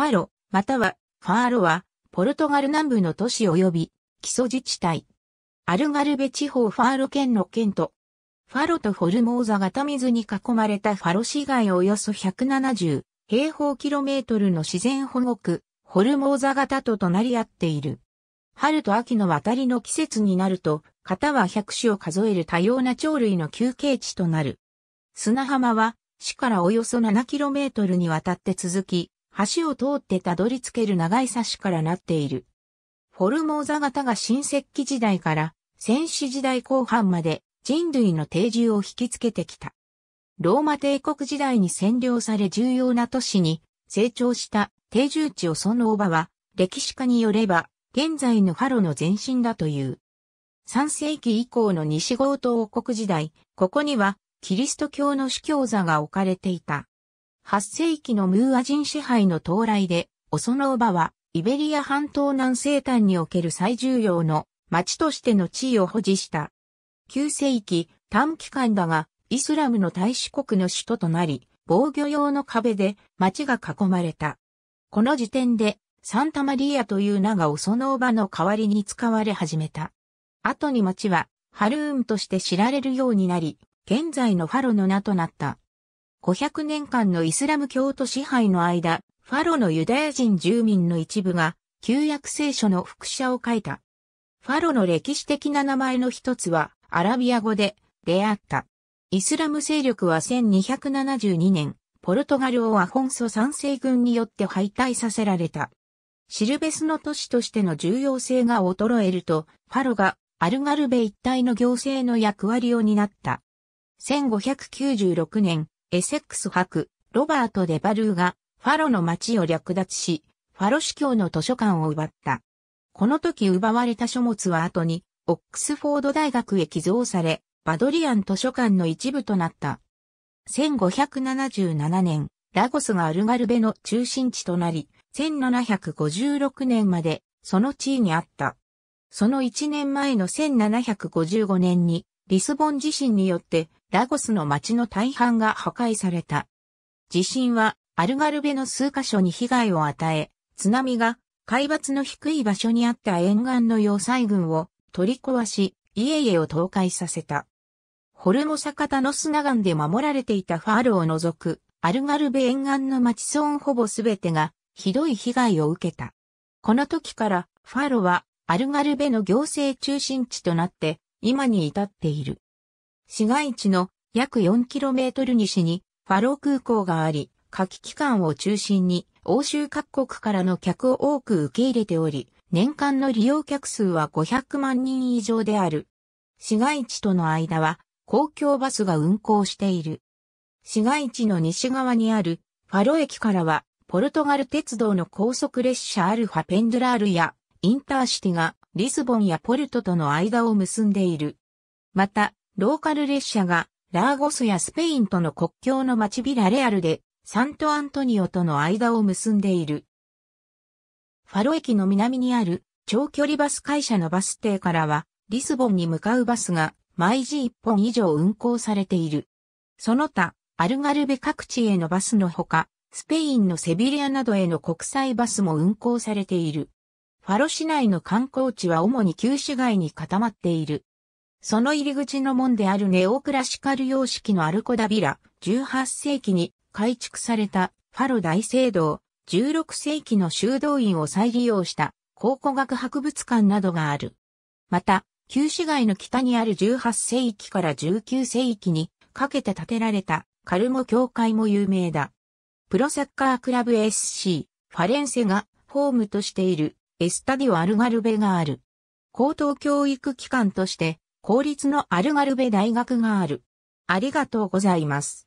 ファロ、またはファーロは、ポルトガル南部の都市及び基礎自治体。アルガルベ地方ファーロ県の県都。ファロとフォルモーザ型水に囲まれたファロ市街およそ170平方キロメートルの自然保護区、ホルモーザ型と隣り合っている。春と秋の渡りの季節になると、型は100種を数える多様な鳥類の休憩地となる。砂浜は、市からおよそ7トルにわたって続き、橋を通ってたどり着ける長い差しからなっている。フォルモーザ型が新石器時代から戦死時代後半まで人類の定住を引きつけてきた。ローマ帝国時代に占領され重要な都市に成長した定住地をそのおばは歴史家によれば現在のハロの前身だという。3世紀以降の西ゴー王国時代、ここにはキリスト教の主教座が置かれていた。8世紀のムーア人支配の到来で、オソノーバは、イベリア半島南西端における最重要の町としての地位を保持した。9世紀、短期間だが、イスラムの大使国の首都となり、防御用の壁で町が囲まれた。この時点で、サンタマリアという名がオソノーバの代わりに使われ始めた。後に町は、ハルーンとして知られるようになり、現在のファロの名となった。500年間のイスラム教徒支配の間、ファロのユダヤ人住民の一部が旧約聖書の副写を書いた。ファロの歴史的な名前の一つはアラビア語で出会った。イスラム勢力は1272年、ポルトガル王アフォンソ3世軍によって敗退させられた。シルベスの都市としての重要性が衰えると、ファロがアルガルベ一帯の行政の役割を担った。1596年、エセックス伯、ロバート・デ・バルーが、ファロの町を略奪し、ファロ司教の図書館を奪った。この時奪われた書物は後に、オックスフォード大学へ寄贈され、バドリアン図書館の一部となった。1577年、ラゴスがアルガルベの中心地となり、1756年までその地位にあった。その1年前の1755年に、リスボン地震によってラゴスの町の大半が破壊された。地震はアルガルベの数カ所に被害を与え、津波が海抜の低い場所にあった沿岸の要塞群を取り壊し、家々を倒壊させた。ホルモサカタノスナガンで守られていたファールを除く、アルガルベ沿岸の町村ほぼすべてが、ひどい被害を受けた。この時から、ファールは、アルガルベの行政中心地となって、今に至っている。市街地の約 4km 西にファロー空港があり、夏季期間を中心に欧州各国からの客を多く受け入れており、年間の利用客数は500万人以上である。市街地との間は公共バスが運行している。市街地の西側にあるファロ駅からはポルトガル鉄道の高速列車アルファペンドラールやインターシティがリスボンやポルトとの間を結んでいる。また、ローカル列車がラーゴスやスペインとの国境の町ビラレアルでサントアントニオとの間を結んでいる。ファロ駅の南にある長距離バス会社のバス停からはリスボンに向かうバスが毎時1本以上運行されている。その他、アルガルベ各地へのバスのほか、スペインのセビリアなどへの国際バスも運行されている。ファロ市内の観光地は主に旧市街に固まっている。その入り口の門であるネオクラシカル様式のアルコダビラ、18世紀に改築されたファロ大聖堂、16世紀の修道院を再利用した考古学博物館などがある。また、旧市街の北にある18世紀から19世紀にかけて建てられたカルモ教会も有名だ。プロサッカークラブ SC、ファレンセがホームとしているエスタディオ・アルガルベがある。高等教育機関として公立のアルガルベ大学がある。ありがとうございます。